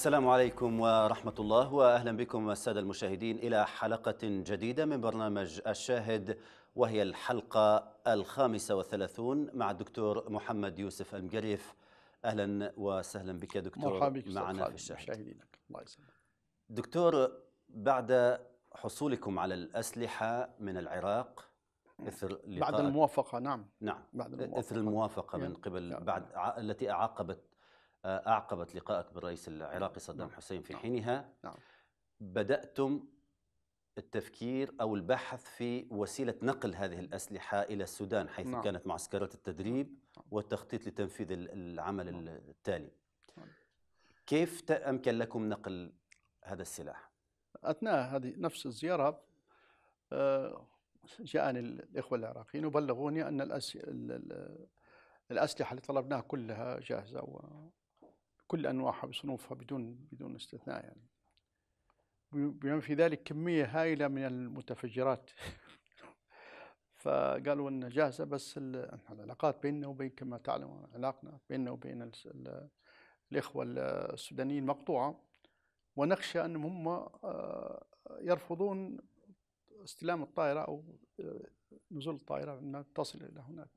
السلام عليكم ورحمة الله وأهلا بكم السادة المشاهدين إلى حلقة جديدة من برنامج الشاهد وهي الحلقة الخامسة والثلاثون مع الدكتور محمد يوسف المقريف أهلا وسهلا بك دكتور معنا في الشاهد الله يسلمك دكتور بعد حصولكم على الأسلحة من العراق إثر بعد الموافقة نعم نعم بعد الموافقة إثر الموافقة من قبل بعد التي أعاقبت آه، أعقبت لقاءك بالرئيس العراقي صدام نعم، حسين في نعم، حينها نعم. بدأتم التفكير أو البحث في وسيلة نقل هذه الأسلحة إلى السودان حيث نعم. كانت معسكرات التدريب نعم، والتخطيط لتنفيذ العمل التالي كيف أمكن لكم نقل هذا السلاح؟ أثناء هذه نفس الزيارة آه، جاءني الإخوة العراقيين وبلغوني أن الأسلحة اللي طلبناها كلها جاهزة كل أنواعها بصنوفها بدون بدون استثناء يعني بما في ذلك كمية هائلة من المتفجرات فقالوا انها جاهزه بس العلاقات بيننا وبين كما تعلم علاقنا بيننا وبين الاخوه السودانيين مقطوعه ونخشى انهم هم آه، يرفضون استلام الطائره او آه، نزول الطائره ان تصل الى هناك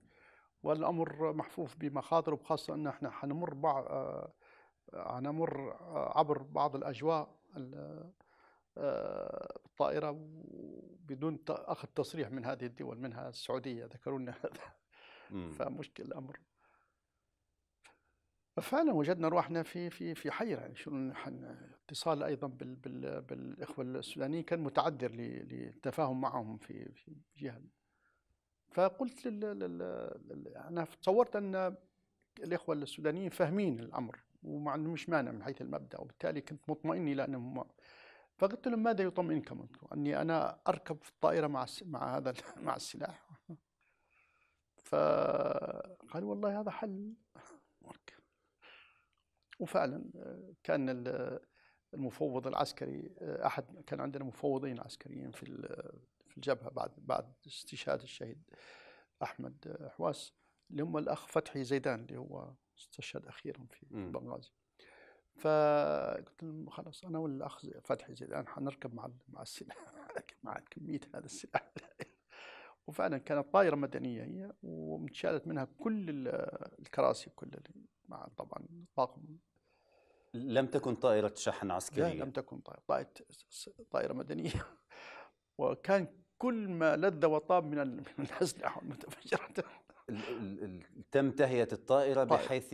والامر محفوف بمخاطر وخاصه ان احنا حنمر آه، نمر عبر بعض الأجواء بالطائرة آه، بدون أخذ تصريح من هذه الدول منها السعودية ذكرونا هذا فمشكل الأمر فعلا وجدنا روحنا في في في حيره يعني شنو اتصال ايضا بال بال بالاخوه السودانيين كان متعذر للتفاهم معهم في في جهه فقلت لل... لل... انا تصورت ان الاخوه السودانيين فاهمين الامر وما عندهمش مانع من حيث المبدا وبالتالي كنت مطمئن الى انهم فقلت لهم ماذا يطمئنكم انتم؟ اني انا اركب في الطائره مع مع هذا مع السلاح فقالوا والله هذا حل وفعلا كان المفوض العسكري احد كان عندنا مفوضين عسكريين في في الجبهه بعد بعد استشهاد الشهيد احمد حواس اللي هم الاخ فتحي زيدان اللي هو استشهد اخيرا في بنغازي فقلت لهم خلاص انا والاخ فتحي زيد الان حنركب مع مع السلاح مع كميه هذا السلاح وفعلا كانت طائره مدنيه هي وانشالت منها كل الكراسي كل مع طبعا طاقم لم تكن طائرة شحن عسكرية لا لم تكن طائرة طائرة, مدنية وكان كل ما لذ وطاب من الأسلحة والمتفجرات تم تهيئه الطائره طيب. بحيث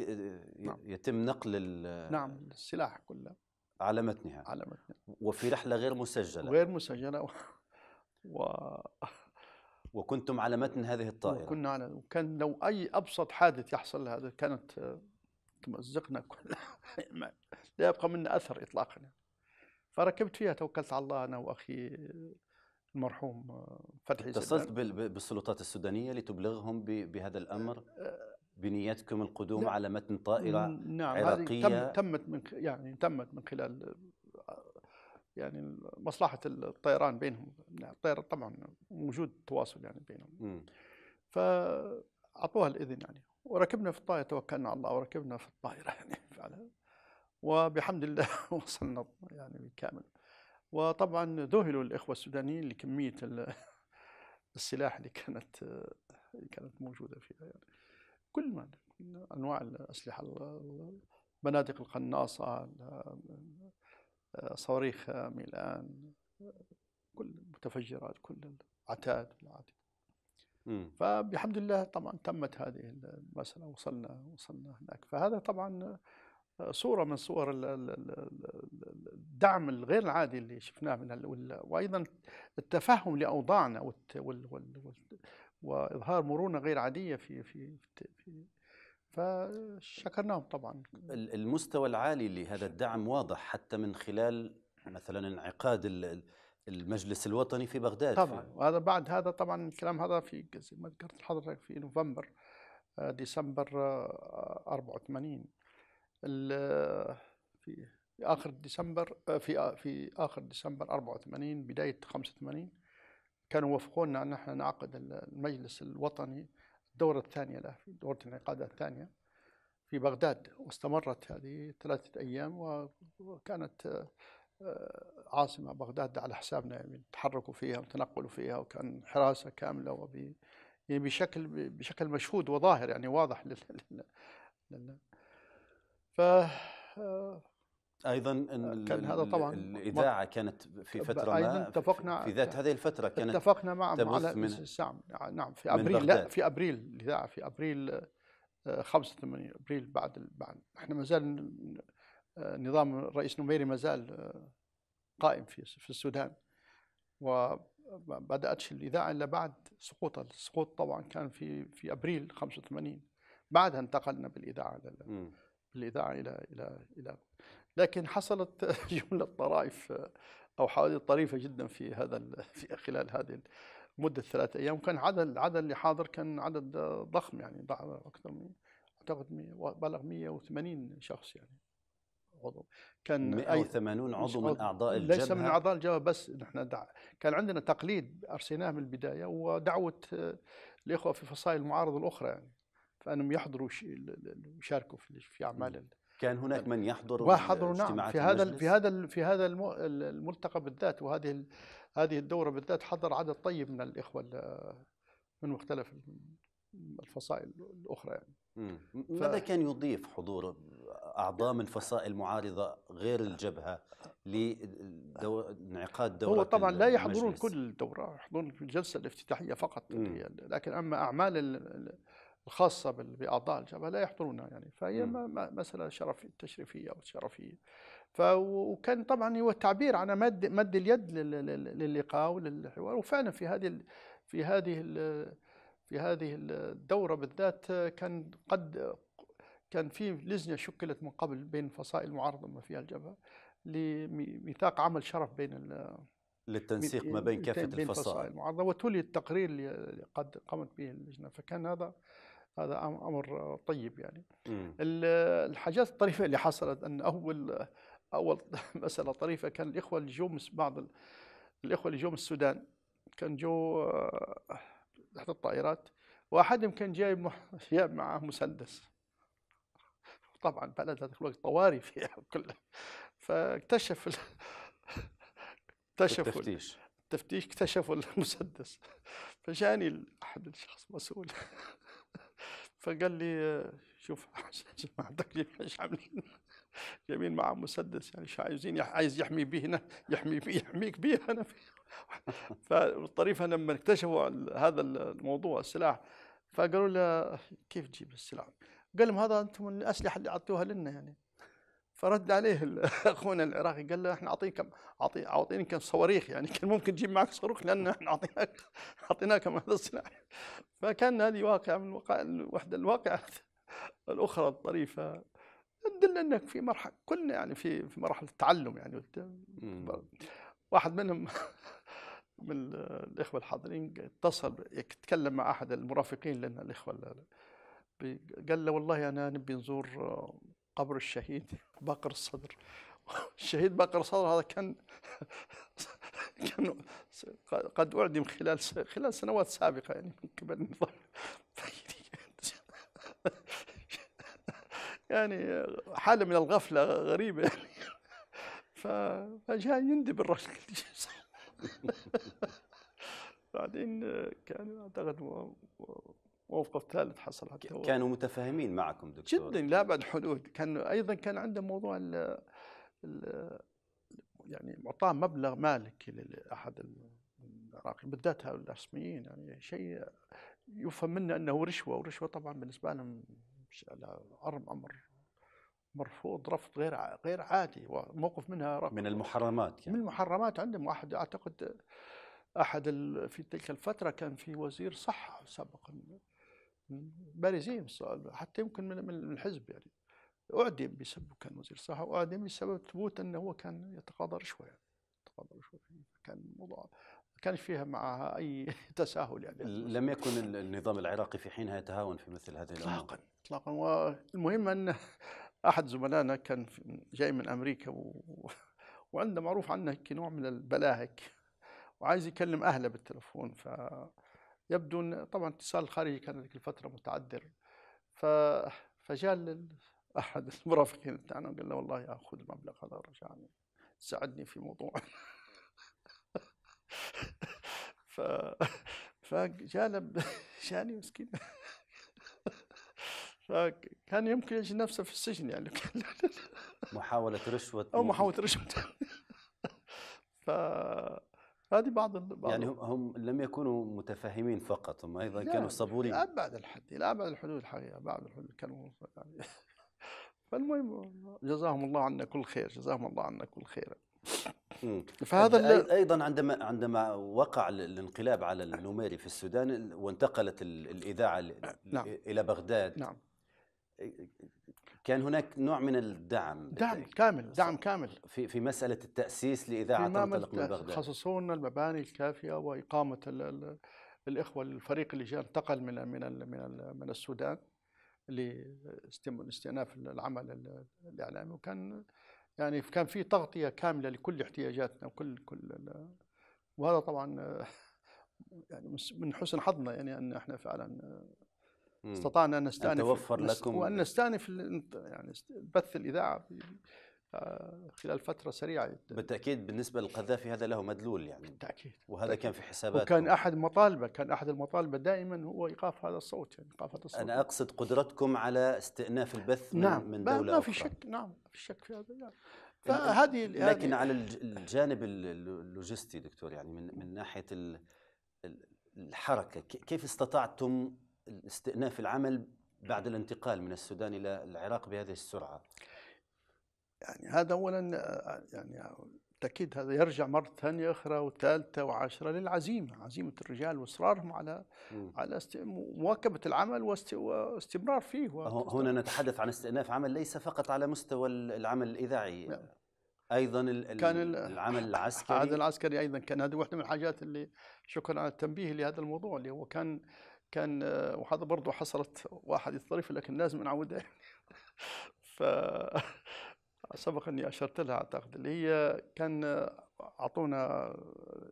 نعم. يتم نقل نعم السلاح كله على متنها على متنها وفي رحله غير مسجله غير مسجله و... و... وكنتم على متن هذه الطائره كنا على وكان لو اي ابسط حادث يحصل هذا كانت تمزقنا كلها لا يبقى منا اثر اطلاقا فركبت فيها توكلت على الله انا واخي المرحوم آه، فتحي اتصلت بالسلطات السودانية لتبلغهم بهذا الأمر آه، آه، بنيتكم القدوم نعم على متن طائرة نعم عراقية نعم تمت من يعني تمت من خلال يعني مصلحة الطيران بينهم الطيران نعم، طبعا موجود تواصل يعني بينهم فأعطوها الإذن يعني وركبنا في الطائرة توكلنا على الله وركبنا في الطائرة يعني فعلا وبحمد الله وصلنا يعني بالكامل وطبعا ذهلوا الإخوة السودانيين لكمية السلاح اللي كانت اللي كانت موجودة فيها يعني كل ما أنواع الأسلحة البنادق القناصة صواريخ ميلان كل المتفجرات كل العتاد العادي فبحمد الله طبعا تمت هذه المسألة وصلنا وصلنا هناك فهذا طبعا صوره من صور الدعم الغير العادي اللي شفناه من وايضا التفهم لاوضاعنا واظهار مرونه غير عاديه في في في فشكرناهم طبعا المستوى العالي لهذا الدعم واضح حتى من خلال مثلا انعقاد المجلس الوطني في بغداد طبعا وهذا بعد هذا طبعا الكلام هذا في زي ما ذكرت لحضرتك في نوفمبر آه، ديسمبر 84 آه، في اخر ديسمبر في في اخر ديسمبر 84 بدايه 85 كانوا وافقوا لنا ان احنا نعقد المجلس الوطني الدوره الثانيه له دوره الانعقاد الثانيه في بغداد واستمرت هذه ثلاثه ايام وكانت عاصمه بغداد على حسابنا يعني تحركوا فيها وتنقلوا فيها وكان حراسه كامله وب يعني بشكل بشكل مشهود وظاهر يعني واضح لل... لل... لل... آه، ايضا آه، كان هذا طبعا الاذاعه كانت في فتره أيضاً ما اتفقنا في ذات هذه الفتره كانت اتفقنا مع على من نعم،, نعم،, نعم في ابريل لا في ابريل الاذاعه في ابريل 85 آه، ابريل بعد بعد احنا ما زال نظام الرئيس نميري ما زال قائم في في السودان وبدات الاذاعه الا بعد سقوط السقوط طبعا كان في في ابريل 85 بعدها انتقلنا بالاذاعه بالاذاعه الى الى الى لكن حصلت جمله طرائف او حوادث طريفه جدا في هذا في خلال هذه مده ثلاثة ايام وكان عدد العدد اللي حاضر كان عدد ضخم يعني اكثر من اعتقد بلغ 180 شخص يعني عضو كان 180 عضو من اعضاء الجبهه ليس من اعضاء الجبهه بس نحن دع... كان عندنا تقليد ارسيناه من البدايه ودعوه الاخوه في فصائل المعارضه الاخرى يعني فانهم يحضروا ويشاركوا في اعمال كان هناك من يحضر وحضروا نعم في هذا في هذا في هذا الملتقى بالذات وهذه هذه الدوره بالذات حضر عدد طيب من الاخوه من مختلف الفصائل الاخرى يعني ف... ماذا كان يضيف حضور اعضاء من فصائل معارضه غير الجبهه لانعقاد دوره هو طبعا لا يحضرون كل الدوره يحضرون الجلسه الافتتاحيه فقط مم. لكن اما اعمال الخاصة بأعضاء الجبهة لا يحضرونها يعني فهي مسألة شرف تشريفية أو شرفية وكان طبعا هو تعبير عن مد مد اليد للقاء وللحوار وفعلا في هذه في هذه في هذه الدورة بالذات كان قد كان في لجنة شكلت من قبل بين فصائل المعارضة وما فيها الجبهة لميثاق عمل شرف بين للتنسيق ما بين كافة الفصائل المعارضة وتولي التقرير اللي قد قامت به اللجنة فكان هذا هذا امر طيب يعني مم. الحاجات الطريفه اللي حصلت ان اول اول مساله طريفه كان الاخوه اللي جو بعض الاخوه اللي جو من السودان كان جو آه، احدى الطائرات واحدهم كان جايب ثياب معه مسدس طبعا بلد هذاك الوقت طوارئ فيها كلها فاكتشف اكتشفوا التفتيش التفتيش اكتشفوا المسدس فجاني احد الشخص مسؤول فقال لي شوف عندك ايش عاملين جايبين معاه مسدس يعني عايزين عايز يحمي بينا يحمي بي يحميك به انا فالطريف لما اكتشفوا هذا الموضوع السلاح فقالوا له كيف تجيب السلاح؟ قال لهم هذا انتم الاسلحه اللي اعطوها لنا يعني فرد عليه اخونا العراقي قال له احنا اعطيك كم اعطي اعطيني كم صواريخ يعني كان ممكن تجيب معك صاروخ لان احنا اعطيناك اعطيناك هذا السلاح فكان هذه واقعه من واقع واحده الواقع الاخرى الطريفه تدل انك في مرحله كلنا يعني في في مرحله التعلم يعني واحد منهم من الاخوه الحاضرين اتصل يتكلم مع احد المرافقين لنا الاخوه قال له والله انا نبي نزور قبر الشهيد بقر الصدر الشهيد بقر الصدر هذا كان كان قد أعدم خلال خلال سنوات سابقة يعني من قبل يعني حالة من الغفلة غريبة يعني فجاء يندب الرجل بعدين كان أعتقد موقف ثالث حصل حتى كانوا متفاهمين معكم دكتور جدا لابعد حدود كان ايضا كان عنده موضوع ال يعني اعطاه مبلغ مالك لاحد العراقي بالذات هؤلاء الرسميين يعني شيء يفهم منه انه رشوه ورشوه طبعا بالنسبه لهم امر مرفوض رفض غير غير عادي وموقف منها رفض من المحرمات يعني. من المحرمات عندهم واحد اعتقد احد في تلك الفتره كان في وزير صحه سابقا بارزين السؤال حتى يمكن من الحزب يعني أعدم بسبب كان وزير الصحة وأعدم بسبب ثبوت أنه هو كان يتقاضى رشوة يعني يتقاضى رشوة كان الموضوع ما كانش فيها معها أي تساهل يعني لم يكن النظام العراقي في حينها يتهاون في مثل هذه الأمور إطلاقا إطلاقا والمهم أن أحد زملائنا كان جاي من أمريكا و... وعنده معروف عنه نوع من البلاهك وعايز يكلم أهله بالتلفون ف يبدو ان طبعا اتصال الخارجي كان هذيك الفتره متعذر ف فجاء احد المرافقين بتاعنا وقال له والله خذ المبلغ هذا رجعني ساعدني في موضوع ف فجاء جاني مسكين فكان يمكن يجد نفسه في السجن يعني محاولة رشوة أو محاولة رشوة ف هذه بعض, بعض يعني هم, هم لم يكونوا متفاهمين فقط هم ايضا كانوا صبورين ابعد الحد الى ابعد الحدود الحقيقه بعد الحدود كانوا يعني فالمهم جزاهم الله عنا كل خير جزاهم الله عنا كل خير فهذا ايضا عندما عندما وقع الانقلاب على النميري في السودان وانتقلت الاذاعه نعم. الى بغداد نعم كان هناك نوع من الدعم دعم كامل دعم كامل في في مساله التاسيس لاذاعه تنطلق من بغداد لنا المباني الكافيه واقامه الـ الـ الاخوه الفريق اللي جاء انتقل من من من, من السودان لاستئناف العمل الاعلامي وكان يعني كان في تغطيه كامله لكل احتياجاتنا وكل كل وهذا طبعا يعني من حسن حظنا يعني ان احنا فعلا استطعنا ان نستانف أن توفر لكم وان نستانف يعني بث الاذاعه آه، خلال فترة سريعة بالتأكيد بالنسبة للقذافي هذا له مدلول يعني بالتأكيد وهذا بالتأكيد. كان في حساباته وكان أحد مطالبه كان أحد المطالبة دائما هو إيقاف هذا الصوت يعني إيقاف هذا الصوت أنا أقصد قدرتكم على استئناف البث نعم من, من دولة ما في شك نعم ما في شك في هذا يعني فهذه لكن هذه على الجانب اللوجستي دكتور يعني من من ناحية الحركة كيف استطعتم استئناف العمل بعد الانتقال من السودان إلى العراق بهذه السرعة يعني هذا أولا يعني بالتأكيد هذا يرجع مرة ثانية أخرى وثالثة وعاشرة للعزيمة عزيمة الرجال وإصرارهم على م. على است... مواكبة العمل واست... واستمرار فيه وست... هنا نتحدث عن استئناف عمل ليس فقط على مستوى العمل الإذاعي لا. نعم. ايضا كان العمل العسكري هذا العسكري ايضا كان هذه واحده من الحاجات اللي شكرا على التنبيه لهذا الموضوع اللي هو كان كان آه، وهذا برضه حصلت واحد الطريف لكن لازم نعودها ف سبق اني اشرت لها اعتقد اللي هي كان آه، اعطونا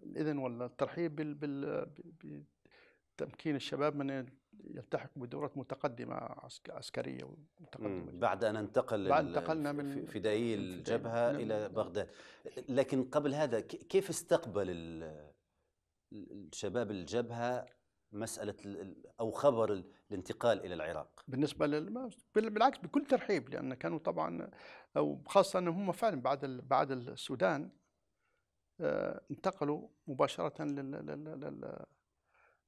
الاذن ولا الترحيب بال بتمكين الشباب من يلتحقوا بدورات متقدمه عسكريه ومتقدمه بعد ان انتقل بعد انتقلنا من فدائي الجبهه نعم. الى بغداد لكن قبل هذا كيف استقبل الشباب الجبهه مساله او خبر الانتقال الى العراق؟ بالنسبه لل بالعكس بكل ترحيب لان كانوا طبعا او خاصه أن هم فعلا بعد ال... بعد السودان آه انتقلوا مباشره لل لل... لل...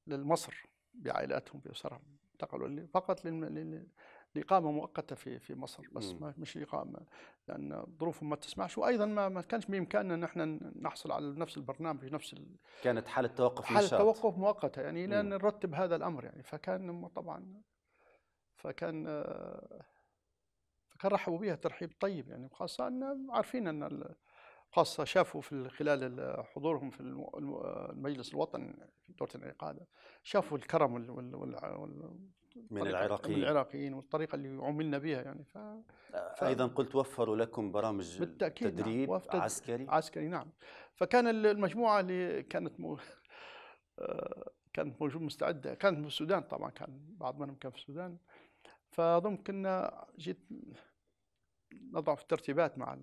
للمصر بعائلاتهم بأسرهم انتقلوا فقط لل... لل... لإقامة مؤقتة في في مصر بس ما مش إقامة لأن ظروفهم ما تسمحش وأيضا ما, ما كانش بإمكاننا أن احنا نحصل على نفس البرنامج نفس ال... كانت حالة توقف حالة نشاط. توقف مؤقتة يعني لأن نرتب هذا الأمر يعني فكان طبعا فكان آه، فكان رحبوا بها ترحيب طيب يعني خاصة عارفين أن خاصة شافوا في خلال حضورهم في المجلس الوطني في دورة الانعقاد شافوا الكرم وال وال من العراقيين من العراقيين والطريقه اللي عملنا بها يعني ف... ف... ايضا قلت وفروا لكم برامج بالتأكيد نعم، تدريب نعم. عسكري عسكري نعم فكان المجموعه اللي كانت مو... آه، كانت موجود مستعده كانت في السودان طبعا كان بعض منهم كان في السودان فضم كنا جيت نضع في الترتيبات مع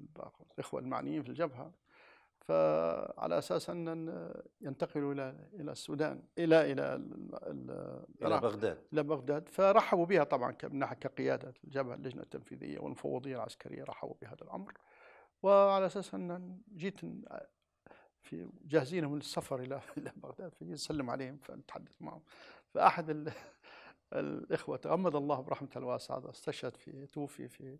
الإخوة المعنيين في الجبهة فعلى أساس أن ينتقلوا إلى إلى السودان إلى إلى إلى بغداد إلى بغداد فرحبوا بها طبعا من ناحية كقيادة الجبهة اللجنة التنفيذية والمفوضية العسكرية رحبوا بهذا الأمر وعلى أساس أن جيت في جاهزينهم للسفر إلى إلى بغداد فنسلم عليهم فنتحدث معهم فأحد الإخوة تغمد الله برحمته الواسعة استشهد في توفي في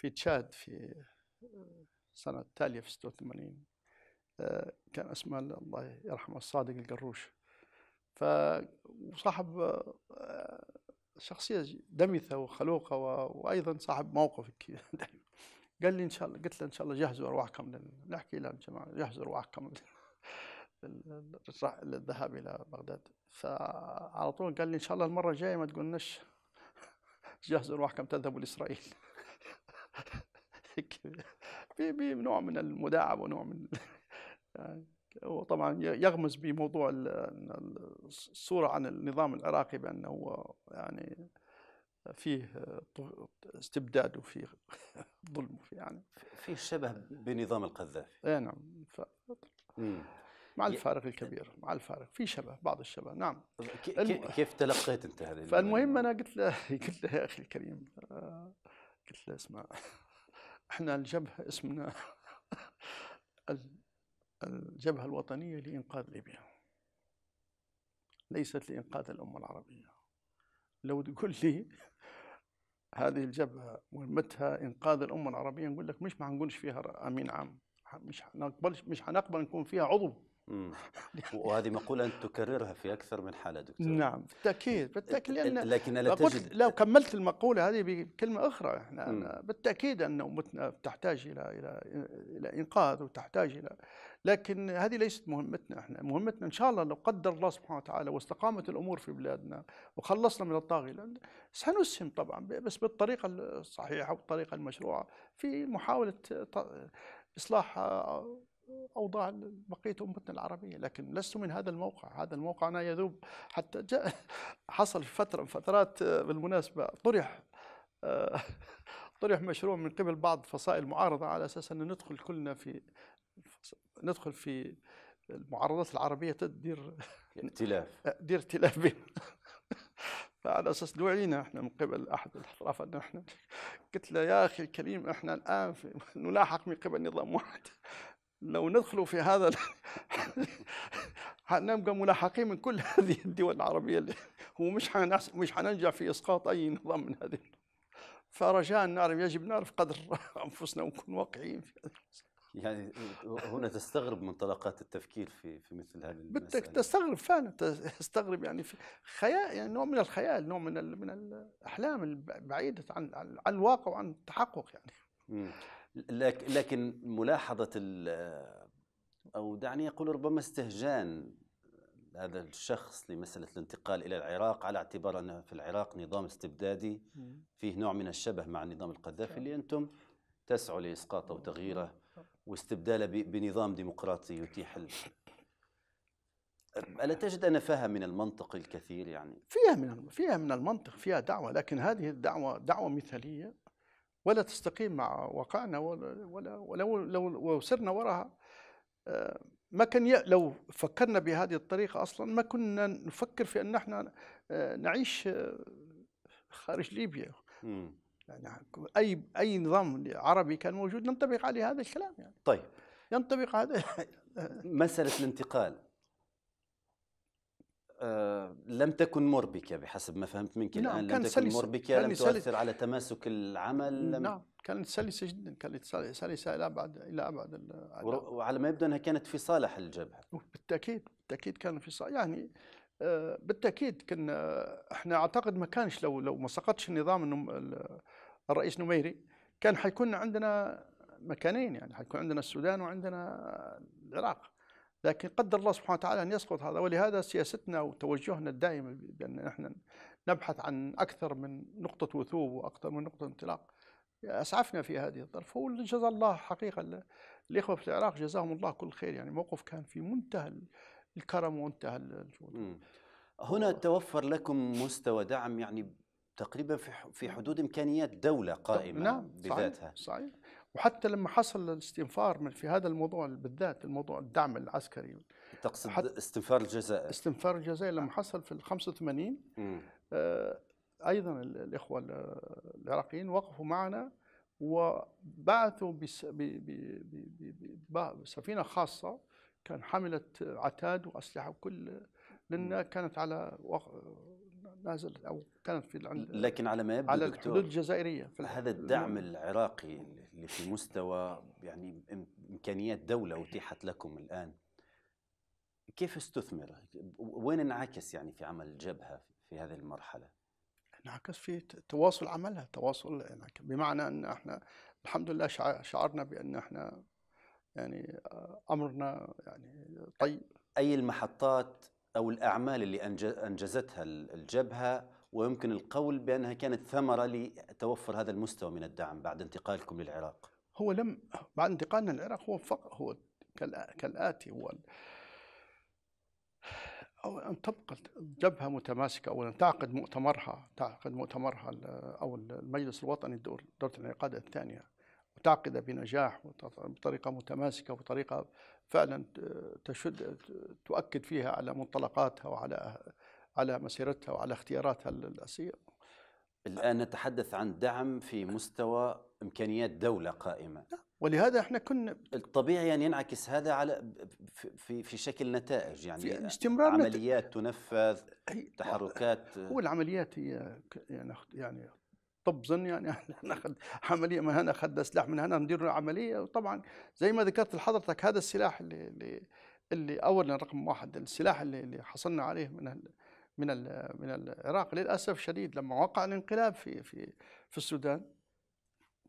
في تشاد في سنة التالية في 86 آه، كان اسمه الله يرحمه الصادق القروش فصاحب آه، شخصية دمثة وخلوقة وأيضا صاحب موقف قال لي إن شاء الله قلت له إن شاء الله جهزوا أرواحكم نحكي لهم جماعة جهزوا أرواحكم للذهاب إلى بغداد فعلى طول قال لي إن شاء الله المرة الجاية ما تقولناش جهزوا أرواحكم تذهبوا لإسرائيل في في نوع من المداعبه ونوع من هو يعني طبعا يغمز بموضوع الصورة عن النظام العراقي بأنه هو يعني فيه استبداد وفيه ظلم وفي يعني في شبه بنظام القذافي اي نعم ف... مع الفارق الكبير مع الفارق في شبه بعض الشبه نعم كيف تلقيت انت هذه فالمهم انا قلت له قلت له يا اخي الكريم آه قلت له اسمع احنا الجبهة اسمنا الجبهة الوطنية لإنقاذ ليبيا ليست لإنقاذ الأمة العربية لو تقول لي هذه الجبهة مهمتها إنقاذ الأمة العربية نقول لك مش ما نقولش فيها أمين عام مش هنقبل مش هنقبل نكون فيها عضو وهذه مقولة أنت تكررها في أكثر من حالة دكتور نعم بالتأكيد بالتأكيد لأن لكن لا تجد لو كملت المقولة هذه بكلمة أخرى إحنا بالتأكيد أن أمتنا تحتاج إلى إلى إلى إنقاذ وتحتاج إلى لكن هذه ليست مهمتنا احنا مهمتنا ان شاء الله لو قدر الله سبحانه وتعالى واستقامت الامور في بلادنا وخلصنا من الطاغيه سنسهم طبعا بس بالطريقه الصحيحه والطريقه المشروعه في محاوله اصلاح اوضاع بقيه امتنا العربيه لكن لست من هذا الموقع هذا الموقع انا يذوب حتى جاء حصل في فتره فترات آه، بالمناسبه طرح آه، طرح مشروع من قبل بعض فصائل المعارضه على اساس ان ندخل كلنا في ندخل في المعارضات العربيه تدير ائتلاف آه، دير ائتلاف بين فعلى اساس دعينا احنا من قبل احد الاطراف ان احنا قلت له يا اخي الكريم احنا الان في نلاحق من قبل نظام واحد لو ندخلوا في هذا حنبقى ملاحقين من كل هذه الدول العربية اللي ومش حنحس... مش حننجح في إسقاط أي نظام من هذه فرجاء نعرف يجب نعرف قدر أنفسنا ونكون واقعيين في هذه يعني هنا تستغرب منطلقات التفكير في في مثل هذه المسألة تستغرب فعلا تستغرب يعني في خيال يعني نوع من الخيال نوع من من الاحلام البعيده عن عن الواقع وعن التحقق يعني لكن ملاحظة أو دعني أقول ربما استهجان هذا الشخص لمسألة الانتقال إلى العراق على اعتبار أن في العراق نظام استبدادي فيه نوع من الشبه مع النظام القذافي اللي أنتم تسعوا لإسقاطه وتغييره واستبداله بنظام ديمقراطي يتيح ال... ألا تجد أن فيها من المنطق الكثير يعني؟ فيها من فيها من المنطق فيها دعوة لكن هذه الدعوة دعوة مثالية ولا تستقيم مع واقعنا ولا ولا ولو لو سرنا وراها آه، ما كان لو فكرنا بهذه الطريقة أصلا ما كنا نفكر في أن نحن آه، نعيش آه، خارج ليبيا يعني أي أي نظام عربي كان موجود ننطبق عليه هذا الكلام يعني طيب ينطبق هذا مسألة الانتقال آه، لم تكن مربكة بحسب ما فهمت منك نعم الآن لم تكن سلسة. مربكة لم تؤثر سلسة. على تماسك العمل لم نعم كانت سلسة جدا كانت سلسة إلى أبعد إلى أبعد وعلى ما يبدو أنها كانت في صالح الجبهة بالتأكيد بالتأكيد كان في صالح يعني آه، بالتأكيد كنا احنا أعتقد ما كانش لو لو ما سقطش النظام الرئيس نميري كان حيكون عندنا مكانين يعني حيكون عندنا السودان وعندنا العراق لكن قدر الله سبحانه وتعالى أن يسقط هذا ولهذا سياستنا وتوجهنا الدائم بأن احنا نبحث عن أكثر من نقطة وثوب وأكثر من نقطة انطلاق أسعفنا في هذه الظرف وجزا الله حقيقة الإخوة في العراق جزاهم الله كل خير يعني موقف كان في منتهى الكرم ومنتهى الجود هنا توفر لكم مستوى دعم يعني تقريبا في حدود إمكانيات دولة قائمة نعم بذاتها صحيح, صحيح. وحتى لما حصل الاستنفار في هذا الموضوع بالذات الموضوع الدعم العسكري تقصد استنفار الجزائر استنفار الجزائر لما آه. حصل في ال 85 آه ايضا الاخوه العراقيين وقفوا معنا وبعثوا بسفينه خاصه كان حملت عتاد واسلحه وكل لان كانت على نازل او كانت في لكن على ما يبدو على الحدود الجزائريه هذا الدعم العراقي اللي في مستوى يعني امكانيات دوله اتيحت لكم الان كيف استثمر؟ وين انعكس يعني في عمل الجبهه في هذه المرحله؟ انعكس في تواصل عملها، تواصل بمعنى ان احنا الحمد لله شعرنا بان احنا يعني آه، امرنا يعني طيب اي المحطات او الاعمال اللي انجزتها الجبهه ويمكن القول بأنها كانت ثمرة لتوفر هذا المستوى من الدعم بعد انتقالكم للعراق هو لم بعد انتقالنا للعراق هو فقط هو كالآتي هو أو أن تبقى الجبهة متماسكة أولا تعقد مؤتمرها تعقد مؤتمرها أو المجلس الوطني الدور دورة الانعقاد الثانية وتعقد بنجاح وبطريقة متماسكة وطريقة فعلا تشد تؤكد فيها على منطلقاتها وعلى على مسيرتها وعلى اختياراتها الاسير الان نتحدث عن دعم في مستوى امكانيات دوله قائمه ولهذا احنا كنا الطبيعي ان ينعكس هذا على في في شكل نتائج يعني في استمرار عمليات نت... تنفذ تحركات هو العمليات هي يعني يعني طب ظن يعني ناخذ عمليه من هنا اخذنا سلاح من هنا ندير عمليه وطبعا زي ما ذكرت لحضرتك هذا السلاح اللي اللي اولا رقم واحد السلاح اللي, اللي حصلنا عليه من من من العراق للاسف الشديد لما وقع الانقلاب في في في السودان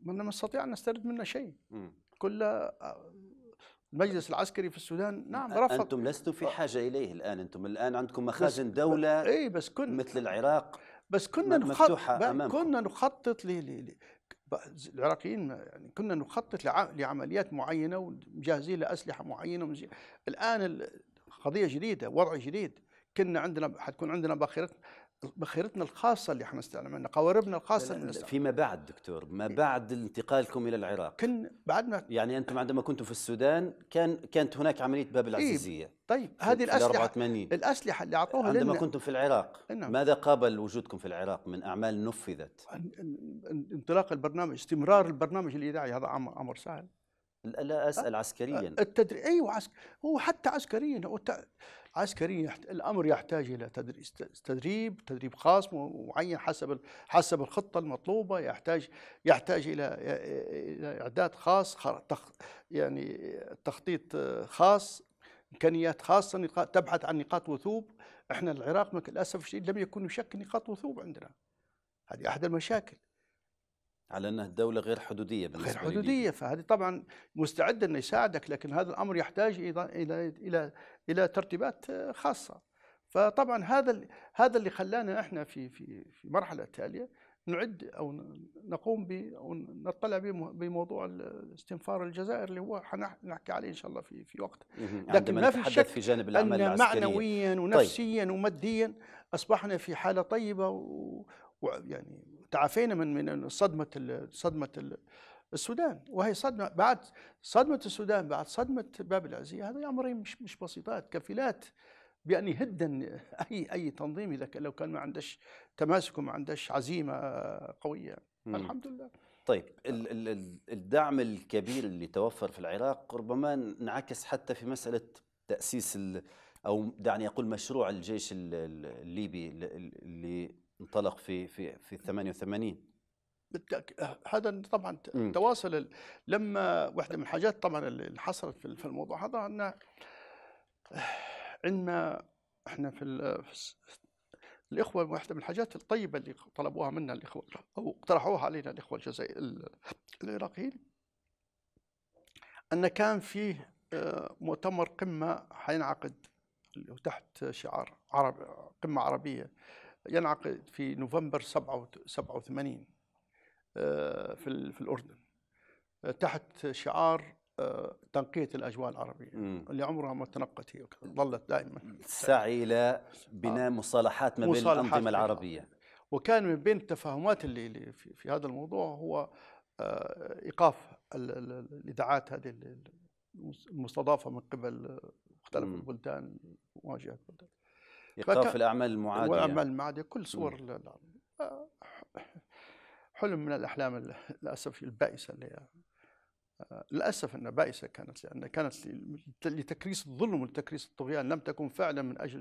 ما نستطيع ان نسترد منه شيء كل آه، المجلس العسكري في السودان نعم رفض انتم لستم في حاجه اليه الان انتم الان عندكم مخازن دوله اي بس كنا مثل العراق بس كنا نخطط كنا نخطط ل العراقيين يعني كنا نخطط لعمليات معينه ومجهزين لاسلحه معينه الان قضيه جديده وضع جديد كنا عندنا حتكون عندنا باخرتنا بخيرتنا الخاصة اللي احنا استعلمنا قواربنا الخاصة اللي فيما بعد دكتور ما إيه. بعد انتقالكم إلى العراق كن ما يعني أنتم عندما كنتم في السودان كان كانت هناك عملية باب إيه، العزيزية إيه؟ طيب هذه الأسلحة 84. الأسلحة اللي أعطوها عندما لنا. كنتم في العراق إيه، نعم. ماذا قابل وجودكم في العراق من أعمال نفذت انطلاق البرنامج استمرار البرنامج الإذاعي هذا أمر سهل لا أسأل أه؟ عسكريا التدريب أيوة عسك... هو حتى عسكريا هو عسكري يحت... الامر يحتاج الى تدريب تدريب خاص معين حسب حسب الخطه المطلوبه يحتاج يحتاج الى الى اعداد خاص تخ... يعني تخطيط خاص امكانيات خاصه تبحث عن نقاط وثوب احنا العراق للاسف الشديد لم يكن يشكل نقاط وثوب عندنا هذه احد المشاكل على أنها الدولة غير حدودية بالنسبة غير حدودية فهذه طبعا مستعده أنه يساعدك لكن هذا الأمر يحتاج إلى إلى إلى, إلى ترتيبات خاصة فطبعا هذا هذا اللي خلانا احنا في في في مرحله تاليه نعد او نقوم ب او نطلع بموضوع استنفار الجزائر اللي هو حنحكي عليه ان شاء الله في في وقت لكن ما في شك في جانب العمل أن العسكري. معنويا طيب. ونفسيا طيب. وماديا اصبحنا في حاله طيبه ويعني تعافينا من من صدمه صدمه السودان وهي صدمه بعد صدمه السودان بعد صدمه باب العزيه هذا امرين مش مش بسيطات كفيلات بان يهد اي اي تنظيم اذا لو كان ما عندش تماسك وما عندش عزيمه قويه مم. الحمد لله طيب الدعم الكبير اللي توفر في العراق ربما انعكس حتى في مساله تاسيس او دعني اقول مشروع الجيش الليبي اللي انطلق في في في 88 بالتأكيد هذا طبعا امم. التواصل لما واحده من الحاجات طبعا اللي حصلت في الموضوع هذا ان عندنا احنا في الاخوه واحده من الحاجات الطيبه اللي طلبوها منا الاخوه او اقترحوها علينا الاخوه الجزائر العراقيين ان كان فيه آه، مؤتمر قمه حينعقد تحت شعار عرب قمه عربيه ينعقد في نوفمبر 87 آه، في في الاردن آه، تحت شعار آه، تنقية الأجواء العربية اللي عمرها ما تنقت هي ظلت دائما السعي إلى بناء مصالحات ما بين الأنظمة العربية وكان من بين التفاهمات اللي في هذا الموضوع هو إيقاف الإذاعات هذه المستضافة من قبل مختلف البلدان مواجهة البلدان ايقاف الاعمال المعاديه الاعمال المعاديه كل صور آه، حلم من الاحلام للاسف البائسه اللي للأسف أنها بائسة كانت لأن كانت لتكريس الظلم ولتكريس الطغيان لم تكن فعلا من أجل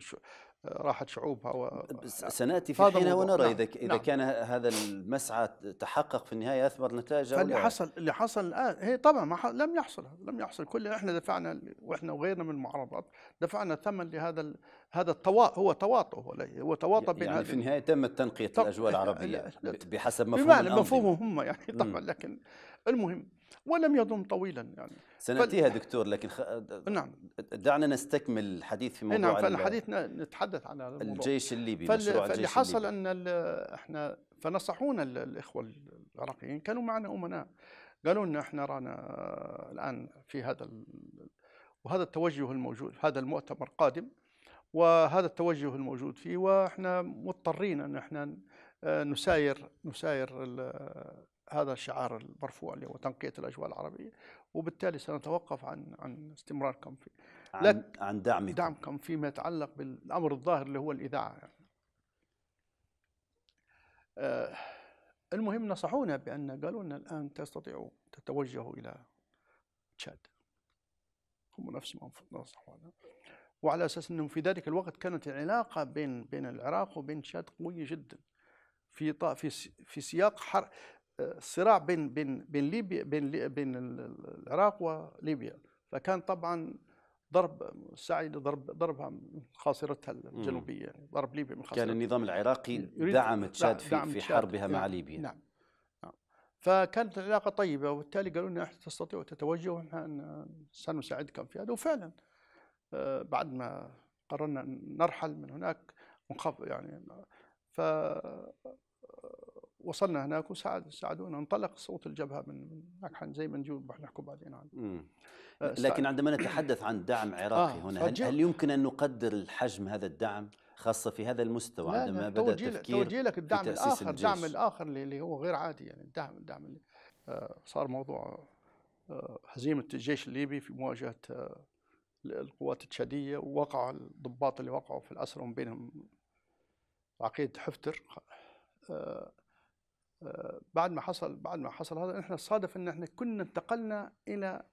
راحة شعوبها و... سنأتي في حين ونرى نعم. إذا إذا نعم. كان هذا المسعى تحقق في النهاية أثمر نتائجه اللي حصل اللي حصل الآن هي طبعا ما ح... لم يحصل لم يحصل كل إحنا دفعنا وإحنا وغيرنا من المعارضات دفعنا ثمن لهذا ال... هذا التوا هو تواطؤ هو, هو تواطؤ يعني في النهاية تمت تنقية الأجواء العربية بحسب مفهوم بمعنى مفهومهم هم يعني طبعا لكن المهم ولم يدم طويلا يعني سناتيها فال... دكتور لكن خ... نعم دعنا نستكمل الحديث في نعم، موضوع نعم فالحديث ال... نتحدث عن هذا الموضوع الجيش الليبي فال... مشروع فاللي الجيش حصل الليبي. ان احنا فنصحونا الاخوه العراقيين كانوا معنا امناء قالوا لنا احنا رانا الان في هذا ال... وهذا التوجه الموجود هذا المؤتمر قادم وهذا التوجه الموجود فيه واحنا مضطرين ان احنا آه، نساير نساير ال... هذا الشعار المرفوع اللي هو تنقية الأجواء العربية وبالتالي سنتوقف عن عن استمراركم في عن, عن دعمكم دعمكم فيما يتعلق بالأمر الظاهر اللي هو الإذاعة يعني. آه المهم نصحونا بأن قالوا لنا الآن تستطيعوا تتوجهوا إلى تشاد هم نفسهم نصحونا وعلى أساس أنهم في ذلك الوقت كانت العلاقة بين بين العراق وبين تشاد قوية جدا في في في سياق حرب الصراع بين بين بين ليبيا بين بين العراق وليبيا فكان طبعا ضرب سعي لضرب ضربها من خاصرتها الجنوبيه يعني ضرب ليبيا من خاصرتها كان النظام العراقي دعم تشاد في, دعم في حربها مع نعم، ليبيا نعم. نعم فكانت العلاقه طيبه وبالتالي قالوا لنا تستطيع تتوجه ونحن سنساعدكم في هذا وفعلا آه، بعد ما قررنا نرحل من هناك ونخاف يعني ف وصلنا هناك وساعد ساعدونا انطلق صوت الجبهه من هناك زي ما نجيب نحكوا بعدين عن آه، لكن عندما نتحدث عن دعم آه، عراقي آه هنا هل, هل يمكن ان نقدر الحجم هذا الدعم خاصه في هذا المستوى لا عندما بدا التفكير توجيه لك الدعم الاخر الجيش. الدعم الاخر اللي هو غير عادي يعني الدعم الدعم اللي آه، صار موضوع هزيمه الجيش الليبي في مواجهه القوات التشاديه ووقع الضباط اللي وقعوا في الاسر ومن بينهم عقيد حفتر بعد ما حصل بعد ما حصل هذا احنا صادف ان احنا كنا انتقلنا الى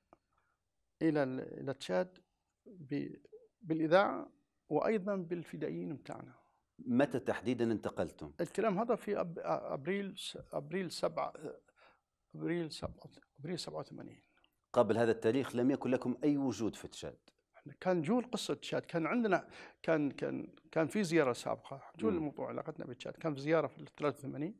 الى الى تشاد بالاذاعه وايضا بالفدائيين بتاعنا متى تحديدا انتقلتم؟ الكلام هذا في ابريل ابريل 7 ابريل 7 ابريل 87 قبل هذا التاريخ لم يكن لكم اي وجود في تشاد كان جول قصه تشاد كان عندنا كان كان كان في زياره سابقه جول الموضوع علاقتنا بتشاد كان في زياره في 83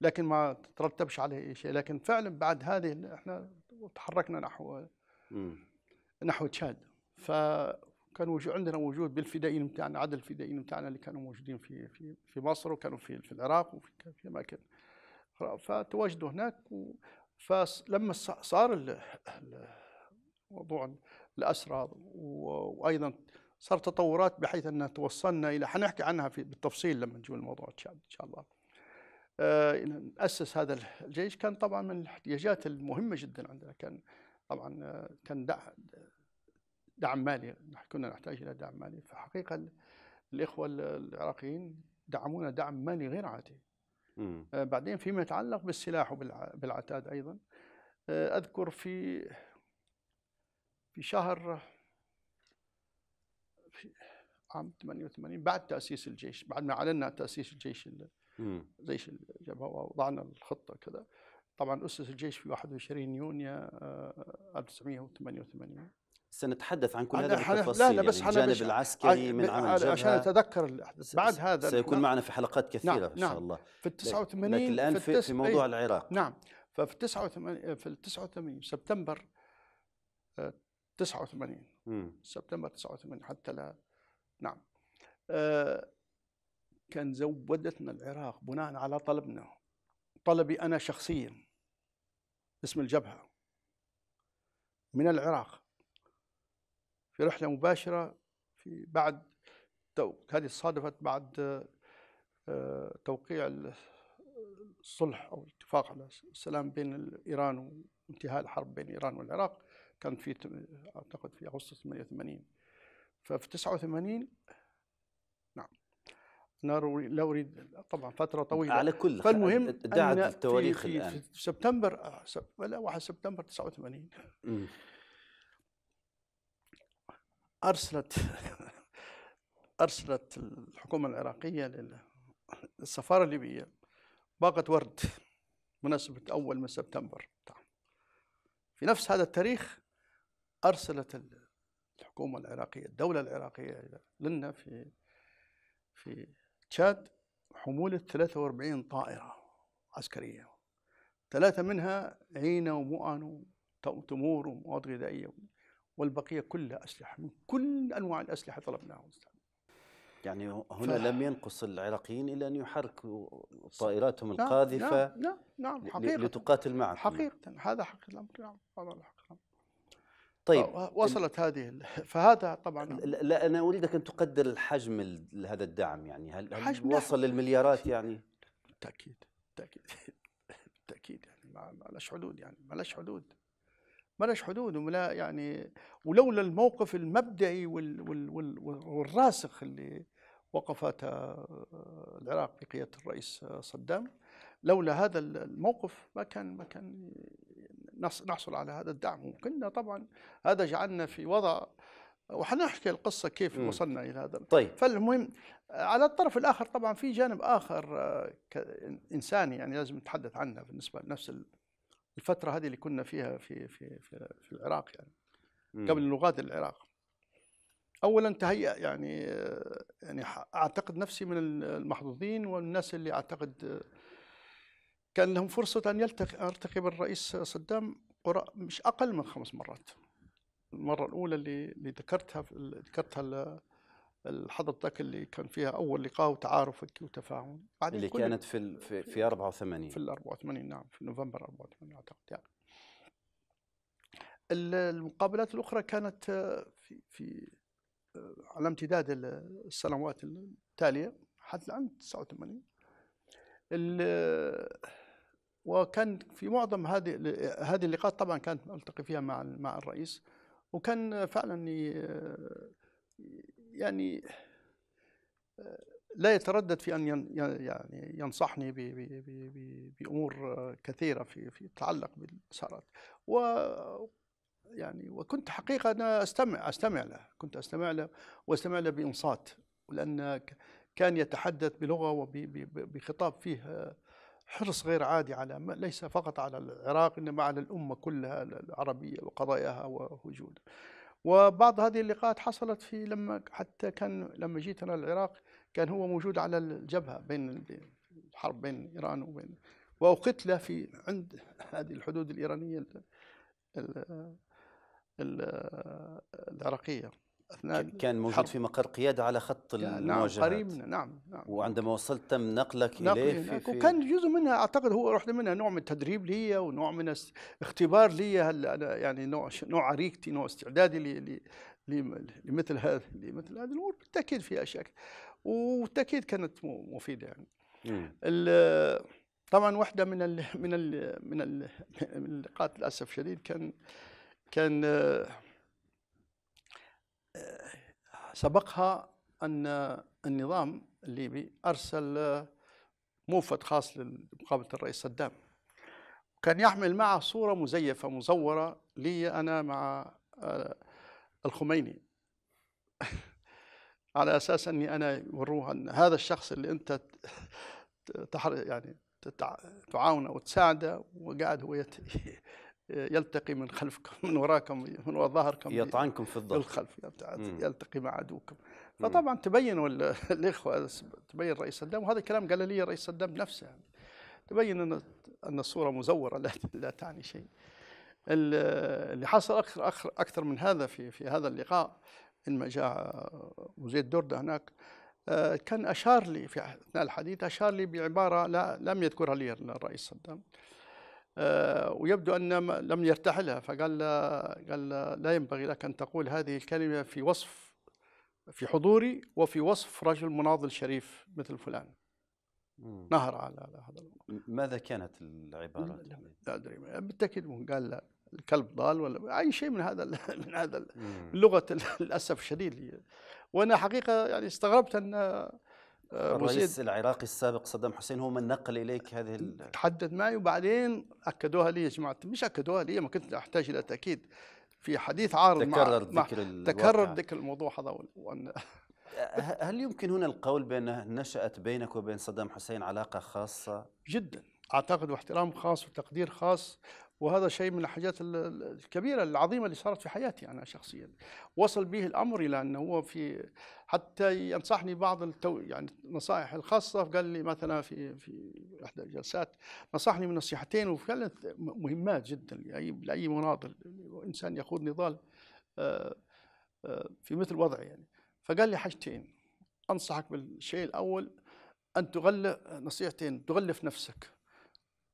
لكن ما ترتبش عليه شيء لكن فعلا بعد هذه احنا تحركنا نحو مم. نحو تشاد فكان وجود عندنا وجود بالفدائيين بتاعنا عدد الفدائيين بتاعنا اللي كانوا موجودين في في في مصر وكانوا في في العراق وفي في اماكن فتواجدوا هناك و فلما صار موضوع الاسرى وايضا صار تطورات بحيث ان توصلنا الى حنحكي عنها في بالتفصيل لما نجي لموضوع تشاد ان شاء الله آه، اسس هذا الجيش كان طبعا من الاحتياجات المهمه جدا عندنا كان طبعا آه، كان دعم مالي كنا نحتاج الى دعم مالي فحقيقه الاخوه العراقيين دعمونا دعم مالي غير عادي آه، بعدين فيما يتعلق بالسلاح وبالعتاد ايضا اذكر في في شهر في عام 88 بعد تاسيس الجيش بعد ما اعلنا تاسيس الجيش جيش الجبهه ووضعنا الخطه كذا طبعا اسس الجيش في 21 يونيو 1988 آه، سنتحدث عن كل هذه التفاصيل لا لا بس يعني الجانب العسكري من عمل جبهة عشان اتذكر الاحداث بعد هذا سيكون نعم. معنا في حلقات نعم، كثيره نعم. ان شاء نعم. الله في ال 89 لكن الان في, في موضوع إيه، العراق نعم ففي 89 آه، في 89 سبتمبر 89 آه، سبتمبر 89 حتى لا نعم كان زودتنا العراق بناء على طلبنا طلبي أنا شخصيا باسم الجبهة من العراق في رحلة مباشرة في بعد هذه صادفت بعد آه، توقيع الصلح أو الاتفاق على السلام بين إيران وانتهاء الحرب بين إيران والعراق كان في أعتقد في أغسطس 88 ففي 89 لا اريد طبعا فتره طويله على كل فالمهم دعت التواريخ في الان في سبتمبر آه، لا 1 سبتمبر 89 ارسلت ارسلت الحكومه العراقيه للسفاره الليبيه باقه ورد مناسبه اول من سبتمبر نعم. في نفس هذا التاريخ ارسلت الحكومه العراقيه الدوله العراقيه لنا في في تشاد حمولة 43 طائرة عسكرية ثلاثة منها عينة ومؤن وتمور ومواد غذائية والبقية كلها أسلحة من كل أنواع الأسلحة طلبناها يعني هنا ف... لم ينقص العراقيين إلا أن يحركوا طائراتهم نعم، القاذفة نعم نعم, نعم حقيقة لتقاتل معكم حقيقة هذا حق الأمر نعم هذا الحق طيب وصلت هذه فهذا طبعا لا انا اريدك ان تقدر حجم هذا الدعم يعني هل, هل وصل للمليارات يعني بالتاكيد بالتاكيد بالتاكيد يعني ما لاش حدود يعني ما لاش حدود ما لاش حدود ولا يعني ولولا الموقف المبدئي وال وال وال والراسخ اللي وقفت العراق بقياده الرئيس صدام لولا هذا الموقف ما كان ما كان نحصل على هذا الدعم وكنا طبعا هذا جعلنا في وضع وحنحكي القصه كيف م. وصلنا الى هذا طيب فالمهم على الطرف الاخر طبعا في جانب اخر آه، انساني يعني لازم نتحدث عنه بالنسبه لنفس الفتره هذه اللي كنا فيها في في في, في العراق يعني م. قبل لغات العراق اولا تهيأ يعني آه، يعني اعتقد نفسي من المحظوظين والناس اللي اعتقد كان لهم فرصة أن يلتقي أرتقي بالرئيس صدام قراء مش أقل من خمس مرات المرة الأولى اللي, اللي ذكرتها ذكرتها ذاك اللي كان فيها أول لقاء وتعارف وتفاهم اللي كانت في في, في 84 في ال 84 نعم في نوفمبر 84 أعتقد يعني المقابلات الأخرى كانت آه، في في آه، على امتداد السنوات التالية حتى الآن 89 وكان في معظم هذه هذه اللقاءات طبعا كانت التقي فيها مع مع الرئيس وكان فعلا يعني لا يتردد في ان يعني ينصحني بامور كثيره في في تتعلق بالمسارات و يعني وكنت حقيقه انا استمع استمع له كنت استمع له واستمع له بانصات لان كان يتحدث بلغه وبخطاب فيه حرص غير عادي على ليس فقط على العراق انما على الامه كلها العربيه وقضاياها ووجودها. وبعض هذه اللقاءات حصلت في لما حتى كان لما جيت انا العراق كان هو موجود على الجبهه بين الحرب بين ايران وبين واوقت له في عند هذه الحدود الايرانيه العراقيه اثناء كان موجود حرب. في مقر قياده على خط نعم، المواجهات نعم قريب نعم نعم وعندما وصلت تم نقلك نقل اليه في, في وكان جزء منها اعتقد هو رحنا منها نوع من التدريب لي ونوع من اختبار لي هل انا يعني نوع نوع عريقتي نوع استعدادي لي لمثل هذا لمثل هذه الامور بالتاكيد في اشياء وبالتاكيد كانت مفيده يعني طبعا واحده من الـ من الـ من اللقاءات للاسف الشديد كان كان آه، سبقها أن النظام الليبي أرسل آه، موفد خاص لمقابلة الرئيس صدام كان يحمل معه صورة مزيفة مزورة لي أنا مع آه، الخميني على أساس أني أنا يوروه أن هذا الشخص اللي أنت يعني تعاونه وتساعده وقاعد هو يلتقي من خلفكم من وراكم من ظهركم يطعنكم في الظهر الخلف يلتقي مع عدوكم فطبعا تبين الاخوه تبين رئيس صدام وهذا الكلام قال لي رئيس صدام نفسه يعني تبين ان ان الصوره مزوره لا تعني شيء اللي حصل اكثر اكثر من هذا في في هذا اللقاء لما جاء مزيد درده هناك آه، كان اشار لي في اثناء الحديث اشار لي بعباره لا لم يذكرها لي الرئيس صدام آه، ويبدو أن لم يرتاح لها فقال لا, قال لا ينبغي لك أن تقول هذه الكلمة في وصف في حضوري وفي وصف رجل مناضل شريف مثل فلان نهر على هذا الأمر ماذا كانت العبارة؟ لا أدري بالتأكيد قال لا الكلب ضال ولا أي شيء من هذا من هذا اللغة للأسف الشديد وأنا حقيقة يعني استغربت أن آه، الرئيس العراقي السابق صدام حسين هو من نقل اليك هذه ال... معي وبعدين اكدوها لي يا جماعه مش اكدوها لي ما كنت احتاج الى تاكيد في حديث عارض تكرر مع ذكر مع تكرر ذكر الموضوع هذا وأن هل يمكن هنا القول بان نشات بينك وبين صدام حسين علاقه خاصه؟ جدا اعتقد واحترام خاص وتقدير خاص وهذا شيء من الحاجات الكبيره العظيمه اللي صارت في حياتي انا شخصيا وصل به الامر الى انه هو في حتى ينصحني بعض التو... يعني النصائح الخاصة قال لي مثلا في في إحدى الجلسات نصحني من نصيحتين وفعلا مهمات جدا لأي لأي مناضل إنسان يخوض نضال آه، آه، في مثل وضعي يعني فقال لي حاجتين أنصحك بالشيء الأول أن تغلف نصيحتين تغلف نفسك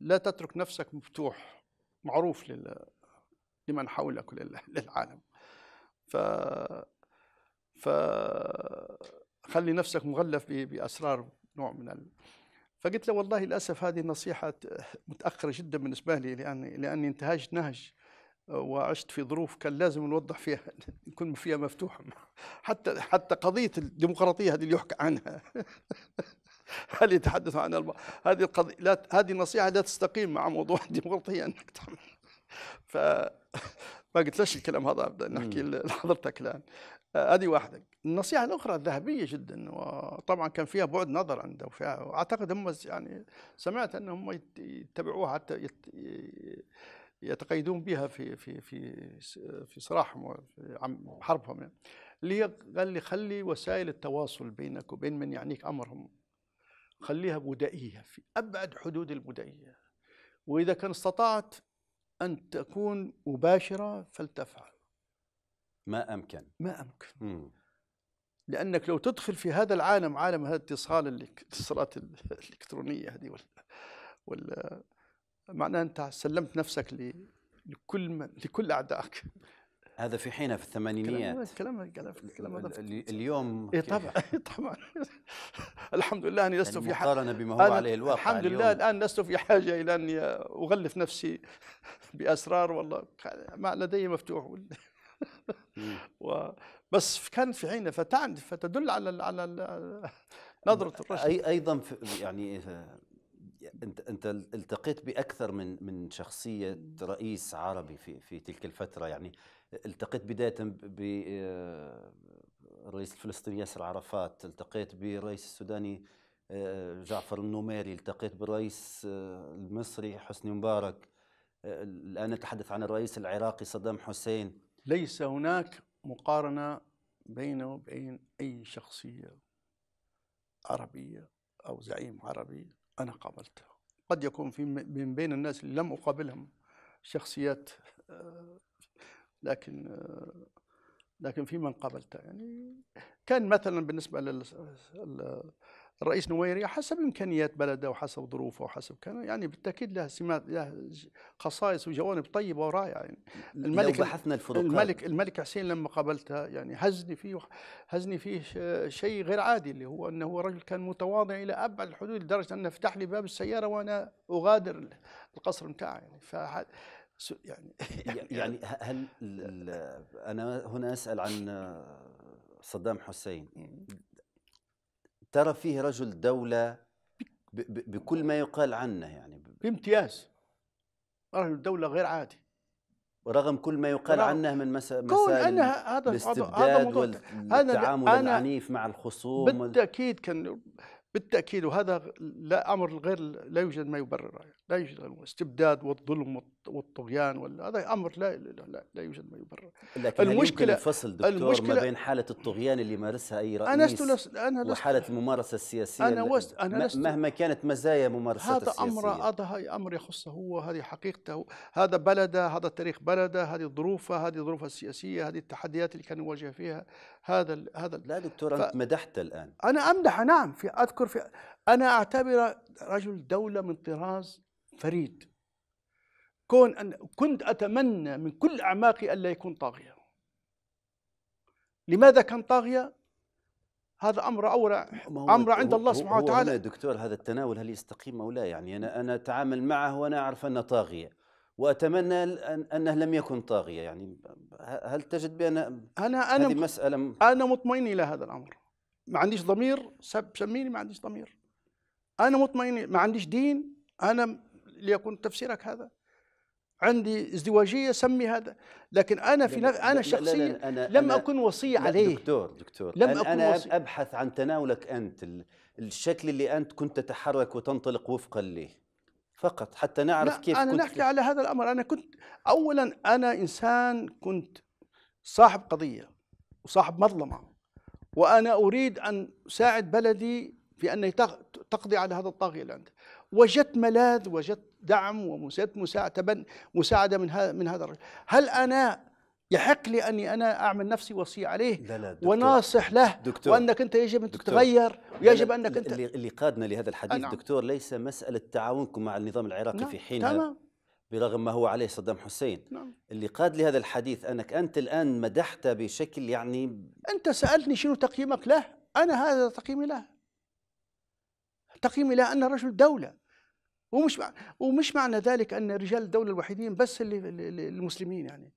لا تترك نفسك مفتوح معروف لل... لمن حولك وللعالم ف فخلي نفسك مغلف باسرار نوع من ال... فقلت له والله للاسف هذه النصيحه متاخره جدا بالنسبه لي لاني لاني انتهجت نهج وعشت في ظروف كان لازم نوضح فيها نكون فيها مفتوح حتى حتى قضيه الديمقراطيه هذه اللي يحكى عنها هل يتحدث عن الب... هذه القضية لا هذه النصيحة لا تستقيم مع موضوع الديمقراطية أنك تعمل ف ما قلت ليش الكلام هذا أبدأ نحكي لحضرتك الآن هذه واحده النصيحه الاخرى ذهبيه جدا وطبعا كان فيها بعد نظر عنده وفيها واعتقد هم يعني سمعت أنهم يتبعوها حتى يتقيدون بها في في في في صراحهم وفي حربهم يعني. اللي قال لي خلي وسائل التواصل بينك وبين من يعنيك امرهم خليها بدائيه في ابعد حدود البدائيه واذا كان استطعت ان تكون مباشره فلتفعل ما امكن ما امكن مم. لانك لو تدخل في هذا العالم عالم هذا الاتصال الاتصالات الالكترونيه هذه ولا ولا معناه انت سلمت نفسك لكل من لكل اعدائك هذا في حينه في الثمانينيات كلام كلام كلام اليوم اي طبعا إيه، طبعا الحمد لله اني لست يعني في حاجه مقارنه بما هو عليه الواقع الحمد لله الان لست في حاجه الى اني اغلف نفسي باسرار والله ما لدي مفتوح و بس كان في عينه فتعني فتدل على على نظره الرشد اي ايضا يعني إيه، انت انت التقيت باكثر من من شخصيه رئيس عربي في في تلك الفتره يعني التقيت بدايه بالرئيس آه، الفلسطيني ياسر عرفات التقيت بالرئيس السوداني آه، جعفر النميري التقيت بالرئيس آه، المصري حسني مبارك الان نتحدث عن الرئيس العراقي صدام حسين ليس هناك مقارنة بينه وبين أي شخصية عربية أو زعيم عربي أنا قابلته قد يكون في من بين الناس اللي لم أقابلهم شخصيات آه، لكن آه، لكن في من قابلته يعني كان مثلا بالنسبة لل الرئيس نويري حسب امكانيات بلده وحسب ظروفه وحسب كان يعني بالتاكيد له سمات له خصائص وجوانب طيبه ورائعه يعني الملك بحثنا الفروقات الملك الملك حسين لما قابلته يعني هزني فيه هزني فيه شيء غير عادي اللي هو انه هو رجل كان متواضع الى ابعد الحدود لدرجه انه فتح لي باب السياره وانا اغادر القصر بتاعه يعني ف يعني, يعني يعني هل انا هنا اسال عن صدام حسين ترى فيه رجل دولة بكل ما يقال عنه يعني بامتياز رجل دولة غير عادي رغم كل ما يقال عنه من مسا مسائل الاستبداد والتعامل أنا العنيف مع الخصوم بالتأكيد كان بالتأكيد وهذا لا أمر غير لا يوجد ما يبرره لا يوجد استبداد الاستبداد والظلم والطغيان هذا امر لا لا, لا, لا يوجد ما يبرر لكن المشكله الفصل دكتور المشكله ما بين حاله الطغيان اللي مارسها اي رئيس انا لست انا لست وحاله الممارسه السياسيه انا, وست أنا لست مهما كانت مزايا ممارسه هذا السياسية. امر هذا امر يخصه هو هذه حقيقته هذا بلده هذا تاريخ بلده هذه ظروفه هذه ظروفه السياسيه هذه التحديات اللي كان يواجه فيها هذا هذا لا دكتور ف... انت مدحت الان انا امدح نعم في اذكر في انا اعتبر رجل دوله من طراز فريد كون أن كنت أتمنى من كل أعماقي ألا يكون طاغية لماذا كان طاغية؟ هذا امر اورع امر عند الله سبحانه وتعالى هنا دكتور هذا التناول هل يستقيم او لا يعني انا انا اتعامل معه وانا اعرف انه طاغيه واتمنى أن انه لم يكن طاغيه يعني هل تجد بان انا انا هذه مساله م... انا مطمئن الى هذا الامر ما عنديش ضمير سب سميني ما عنديش ضمير انا مطمئن ما عنديش دين انا ليكون تفسيرك هذا عندي ازدواجيه سمي هذا لكن انا في نف... انا شخصيا لا لا أنا لم أنا اكن وصي عليه دكتور دكتور لم أنا, أكن أنا وصي. ابحث عن تناولك انت الشكل اللي انت كنت تتحرك وتنطلق وفقا له فقط حتى نعرف كيف انا كنت نحكي على هذا الامر انا كنت اولا انا انسان كنت صاحب قضيه وصاحب مظلمه وانا اريد ان اساعد بلدي في ان تقضي على هذا الطاغيه اللي عندي وجدت ملاذ وجدت دعم ومساعدة مساعدة مساعدة من هذا من هذا الرجل هل أنا يحق لي أني أنا أعمل نفسي وصي عليه لا لا دكتور وناصح له دكتور وأنك أنت يجب أن تتغير ويجب أنك أنت اللي قادنا لهذا الحديث نعم دكتور ليس مسألة تعاونكم مع النظام العراقي نعم في حينها تمام برغم ما هو عليه صدام حسين نعم. اللي قاد لهذا الحديث أنك أنت الآن مدحته بشكل يعني أنت سألتني شنو تقييمك له أنا هذا تقييمي له تقييم إلى أن الرجل دولة ومش مع ومش معنى ذلك أن رجال الدولة الوحيدين بس اللي المسلمين يعني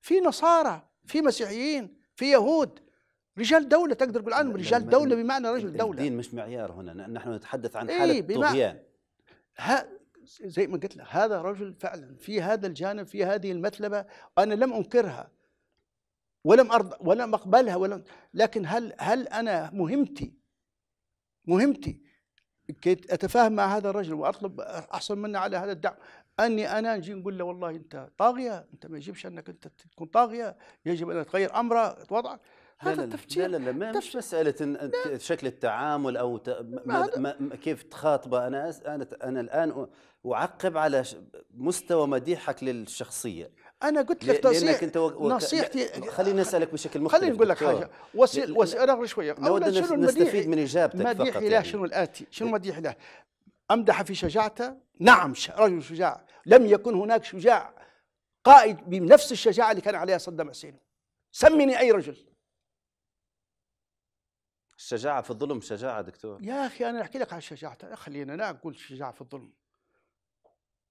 في نصارى في مسيحيين في يهود رجال دولة تقدر تقول عنهم رجال دولة بمعنى رجل دولة الدين مش معيار هنا نحن نتحدث عن إيه، حالة إيه طغيان ها زي ما قلت لك هذا رجل فعلا في هذا الجانب في هذه المثلبة أنا لم أنكرها ولم أرض ولم أقبلها ولم لكن هل هل أنا مهمتي مهمتي كي اتفاهم مع هذا الرجل واطلب احصل منه على هذا الدعم اني انا نجي نقول له والله انت طاغيه انت ما يجبش انك انت تكون طاغيه يجب ان تغير امرك وضعك هذا لا التفجير لا لا, لا ما مش مساله لا شكل التعامل او ت... ما ما ما كيف تخاطبه انا انا انا الان اعقب على مستوى مديحك للشخصيه انا قلت لك نصيحتي لانك انت وك... نصيحتي خليني اسالك بشكل مختلف خليني نقول لك حاجه وسيل وسيل انا شويه نود ان نستفيد من اجابتك مديح له يعني. شنو الاتي شنو مديح له امدح في شجاعته نعم رجل شجاع لم يكن هناك شجاع قائد بنفس الشجاعه اللي كان عليها صدام حسين سمني اي رجل الشجاعه في الظلم شجاعه دكتور يا اخي انا احكي لك عن شجاعته خلينا لا اقول شجاعه في الظلم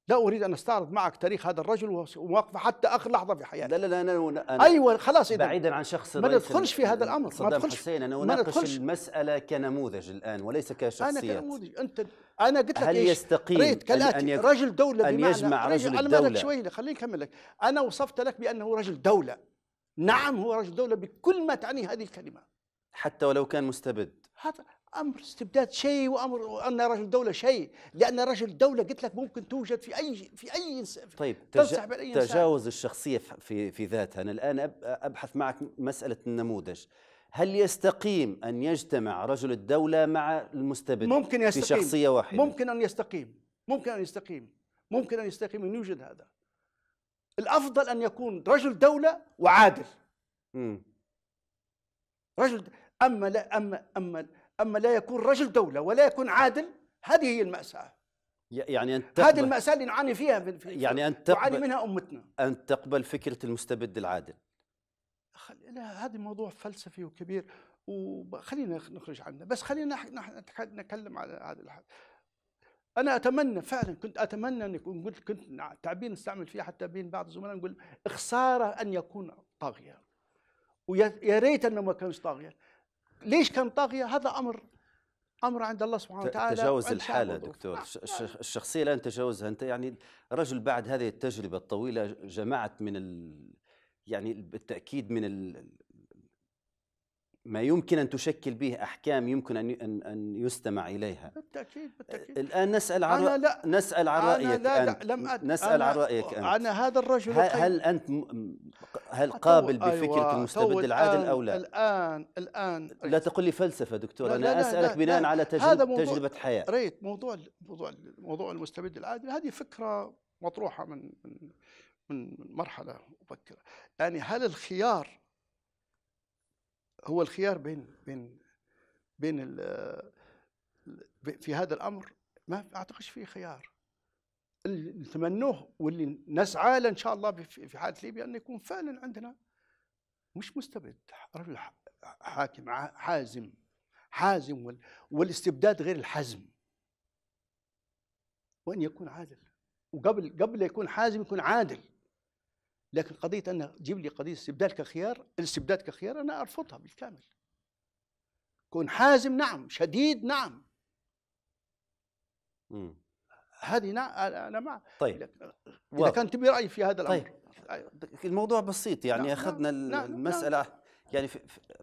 لا اريد ان استعرض معك تاريخ هذا الرجل ومواقفه حتى اخر لحظه في حياته لا لا لا انا, أنا ايوه خلاص إذا بعيدا عن شخص ما ندخلش في هذا الامر صدام ما ندخلش حسين انا اناقش المساله كنموذج الان وليس كشخصيه انا كنموذج انت انا قلت لك هل إيش؟ يستقيم ريت كالاتي أن يك... رجل دوله بمعنى أن يجمع رجل, رجل الدوله انا شوي خليني اكمل لك انا وصفت لك بانه رجل دوله نعم هو رجل دوله بكل ما تعنيه هذه الكلمه حتى ولو كان مستبد امر استبداد شيء وامر ان رجل دوله شيء لان رجل دوله قلت لك ممكن توجد في اي في اي انسان طيب تج... تجاوز الشخصيه في في ذاتها انا الان ابحث معك مساله النموذج هل يستقيم ان يجتمع رجل الدوله مع المستبد ممكن يستقيم في شخصيه واحده ممكن ان يستقيم ممكن ان يستقيم ممكن ان يستقيم ان يوجد هذا الافضل ان يكون رجل دوله وعادل م. رجل اما لا اما اما أما لا يكون رجل دولة ولا يكون عادل هذه هي المأساة يعني أن هذه المأساة اللي نعاني فيها في يعني أن تقبل تعاني منها أمتنا أن تقبل فكرة المستبد العادل لا هذا موضوع فلسفي وكبير وخلينا نخرج عنه بس خلينا نتكلم على هذا الحد انا اتمنى فعلا كنت اتمنى ان قلت كنت تعبير نستعمل فيه حتى بين بعض الزملاء نقول خساره ان يكون طاغيه ويا ريت انه ما كانش طاغيه ليش كان طاغية هذا أمر امر عند الله سبحانه وتعالى تجاوز الحاله دكتور نعم، نعم. الشخصيه الان تجاوزها انت يعني رجل بعد هذه التجربه الطويله جمعت من ال يعني بالتاكيد من ال ما يمكن أن تشكل به أحكام يمكن أن أن يستمع إليها بالتأكيد بالتأكيد الآن نسأل عن لا نسأل عن رأيك لا, لا لم أت... نسأل عن رأيك أنت أنا هذا الرجل هل, هل أنت هل قابل أيوة بفكرة المستبد العادل أو لا؟ الآن الآن لا تقل لي فلسفة دكتور لا أنا لا أسألك لا بناء لا على تجربة, تجربة حياة ريت موضوع موضوع موضوع المستبد العادل هذه فكرة مطروحة من من من مرحلة مبكرة يعني هل الخيار هو الخيار بين بين بين في هذا الامر ما اعتقدش فيه خيار اللي نتمنوه واللي نسعى له ان شاء الله في حاله ليبيا انه يكون فعلا عندنا مش مستبد رجل حاكم حازم حازم والاستبداد غير الحزم وان يكون عادل وقبل قبل يكون حازم يكون عادل لكن قضيه ان جيب لي قضيه استبدال كخيار الاستبداد كخيار انا ارفضها بالكامل كون حازم نعم شديد نعم مم. هذه نعم انا مع طيب اذا كان تبي راي في هذا الامر طيب أيوة. الموضوع بسيط يعني نعم. اخذنا نعم. نعم،, نعم. المساله نعم. يعني في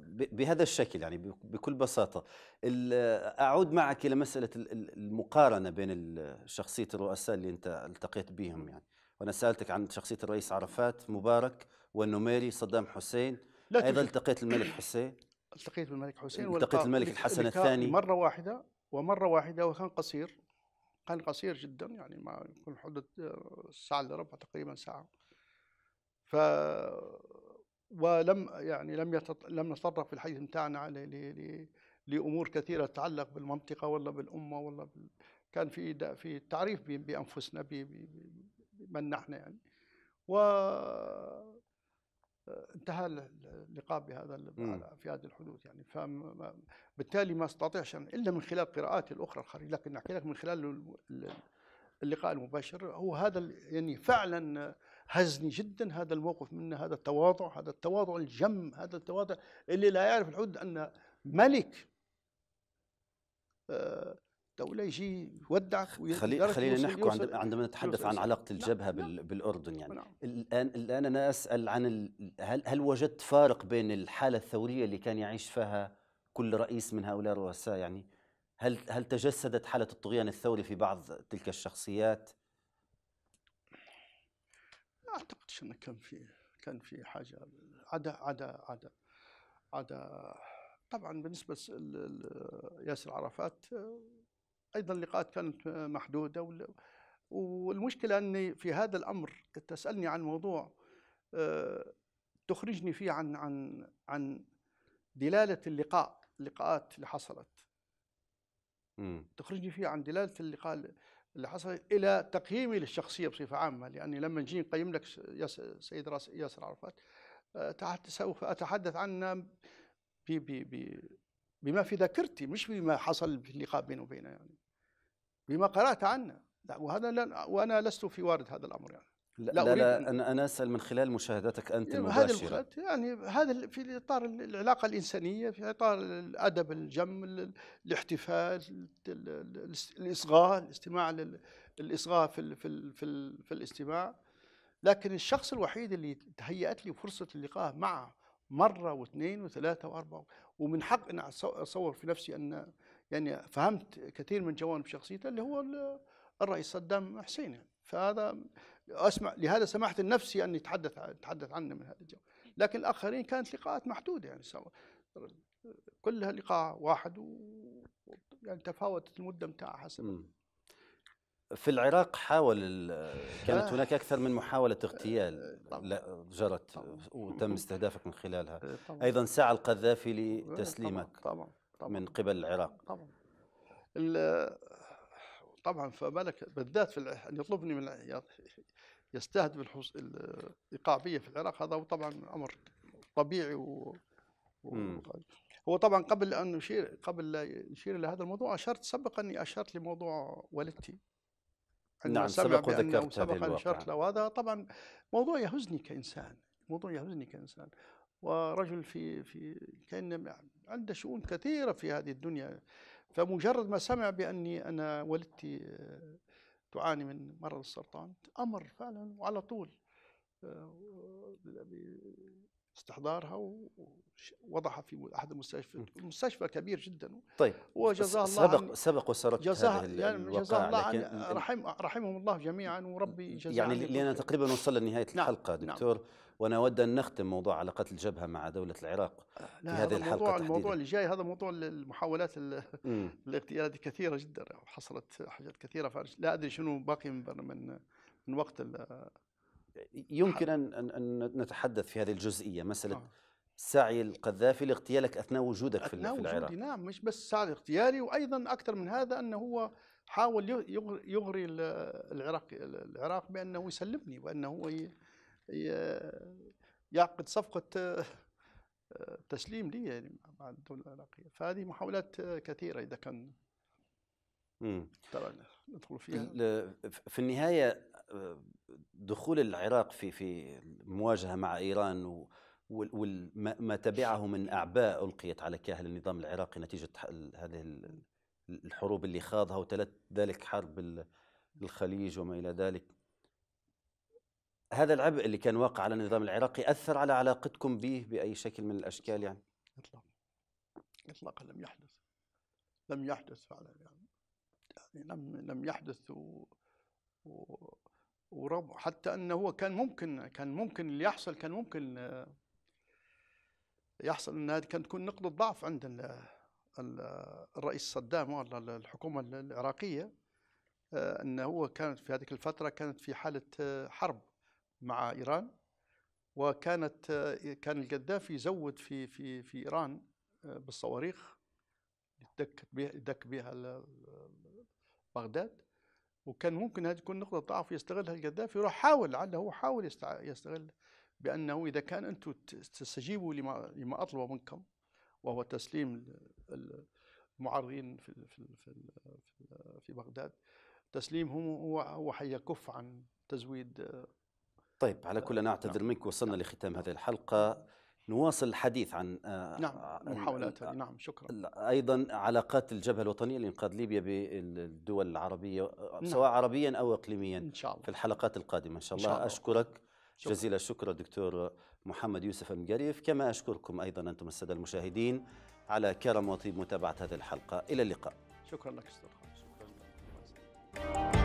بهذا الشكل يعني بكل بساطه اعود معك الى مساله المقارنه بين شخصيه الرؤساء اللي انت التقيت بهم يعني وانا سالتك عن شخصيه الرئيس عرفات مبارك والنميري صدام حسين لا ايضا التقيت الملك حسين التقيت بالملك حسين التقيت الملك الحسن الثاني مره واحده ومره واحده وكان قصير كان قصير جدا يعني ما يكون حدود آه، ساعه الا ربع تقريبا ساعه ف ولم يعني لم يتط... لم نتطرق في الحديث بتاعنا ل... ل... لامور كثيره تتعلق بالمنطقه ولا بالامه ولا بال... كان في دا... في تعريف بانفسنا ب... ب... من نحن يعني و انتهى اللقاء بهذا في هذه الحدود يعني فبالتالي ما استطيعش الا من خلال قراءاتي الاخرى الخارجيه لكن احكي لك من خلال اللقاء المباشر هو هذا يعني فعلا هزني جدا هذا الموقف منه هذا التواضع هذا التواضع الجم هذا التواضع اللي لا يعرف الحدود ان ملك آه دولة يجي يودع خلي خلينا نحكي عند عندما نتحدث عن علاقة الجبهة نعم. لا. بالأردن يعني لا. نعم. الآن الآن أنا أسأل عن ال... هل هل وجدت فارق بين الحالة الثورية اللي كان يعيش فيها كل رئيس من هؤلاء الرؤساء يعني هل هل تجسدت حالة الطغيان الثوري في بعض تلك الشخصيات؟ ما أعتقدش أنه كان في كان في حاجة عدا عدا عدا عدا طبعا بالنسبة ياسر عرفات ايضا اللقاءات كانت محدوده والمشكله اني في هذا الامر تسالني عن موضوع آه، تخرجني فيه عن عن عن دلاله اللقاء اللقاءات اللي حصلت تخرجني فيه عن دلاله اللقاء اللي حصل الى تقييمي للشخصيه بصفه عامه لاني لما نجي نقيم لك سيد ياسر عرفات سوف اتحدث عنه بما في ذاكرتي مش بما حصل في اللقاء بينه وبينه يعني بما قرأت عنه لا وهذا لا وأنا لست في وارد هذا الأمر يعني لا, لا, لا, أنا, أنا أسأل من خلال مشاهدتك أنت المباشرة إيه، هذا يعني هذا في إطار العلاقة الإنسانية في إطار الأدب الجم الاحتفال الإصغاء الاستماع الإصغاء في, في, في, في الاستماع لكن الشخص الوحيد اللي تهيأت لي فرصة اللقاء معه مرة واثنين وثلاثة وأربعة ومن حق أن أصور في نفسي أن يعني فهمت كثير من جوانب شخصيته اللي هو الرئيس صدام حسين يعني فهذا اسمع لهذا سمحت لنفسي اني اتحدث اتحدث عنه من هذا الجو لكن الاخرين كانت لقاءات محدوده يعني سوا كلها لقاء واحد و يعني تفاوتت المده متاعها حسب في العراق حاول كانت آه. هناك اكثر من محاوله اغتيال آه جرت وتم استهدافك من خلالها آه، ايضا سعى القذافي آه، لتسليمك طبعا, طبعًا طبعًا. من قبل العراق طبعا طبعا فبالك بالذات في ان يطلبني من يستهدف الإيقاعية في العراق هذا هو طبعا أمر طبيعي و... هو طبعا قبل أن نشير قبل لا نشير إلى هذا الموضوع أشرت سبق أني أشرت لموضوع والدتي نعم سبق وذكرت سبق أن أشرت له هذا طبعا موضوع يهزني كإنسان موضوع يهزني كإنسان ورجل في في كان عنده شؤون كثيره في هذه الدنيا فمجرد ما سمع باني انا والدتي آه، تعاني من مرض السرطان امر فعلا وعلى طول آه، استحضارها ووضعها في احد المستشفى مستشفى كبير جدا طيب وجزاه الله سبق سبق وسرت جزاه يعني جزاه الله رحم رحمهم الله جميعا وربي جزاه يعني لان تقريبا وصلنا لنهايه نعم، الحلقه نعم دكتور نعم وانا اود أن نختم موضوع علاقات الجبهة مع دولة العراق آه، في هذه الحلقة الموضوع, الموضوع اللي جاي هذا موضوع المحاولات الاغتيالات كثيرة جدا حصلت حاجات كثيرة لا أدري شنو باقي من من, من وقت يمكن أن, أن نتحدث في هذه الجزئية مسألة آه. سعي القذافي لاغتيالك اثناء وجودك أثناء في, وجودي العراق نعم مش بس سعي اغتيالي وايضا اكثر من هذا انه هو حاول يغري العراق العراق بانه يسلمني وانه هو يعقد صفقة آه، تسليم لي يعني مع الدولة العراقية فهذه محاولات كثيرة إذا كان ترى ندخل فيها في النهاية آه، دخول العراق في في مواجهة مع إيران و وما تبعه من أعباء ألقيت على كاهل النظام العراقي نتيجة هذه الحروب اللي خاضها وتلت ذلك حرب الخليج وما إلى ذلك هذا العبء اللي كان واقع على النظام العراقي أثر على علاقتكم به بأي شكل من الأشكال يعني؟ إطلاقا إطلاقا لم يحدث لم يحدث فعلا يعني, يعني لم لم يحدث و, و ورب حتى أنه هو كان ممكن كان ممكن اللي يحصل كان ممكن يحصل أنها كانت تكون نقطة ضعف عند الرئيس صدام ولا الحكومة العراقية آه، أنه هو كانت في هذيك الفترة كانت في حالة آه، حرب مع ايران وكانت كان القذافي يزود في في في ايران آه، بالصواريخ يدك بها يدك بها بغداد وكان ممكن هذه تكون نقطه ضعف يستغلها القذافي يروح حاول لعله هو حاول يستغل بانه اذا كان انتم تستجيبوا لما لما اطلب منكم وهو تسليم المعارضين في في, في, في بغداد تسليمهم هو هو حيكف عن تزويد آه، طيب على كل انا آه، نعم، اعتذر نعم. منك وصلنا نعم. لختام هذه الحلقه نواصل الحديث عن آه، نعم آه، محاولات نعم شكرا ايضا علاقات الجبهه الوطنيه لانقاذ ليبيا بالدول العربيه نعم. سواء عربيا او اقليميا ان شاء الله في الحلقات القادمه ان شاء الله, إن شاء الله. اشكرك شكرا. جزيل الشكر الدكتور محمد يوسف المقريف كما اشكركم ايضا انتم الساده المشاهدين على كرم وطيب متابعه هذه الحلقه الى اللقاء شكرا لك استاذ شكرا لك.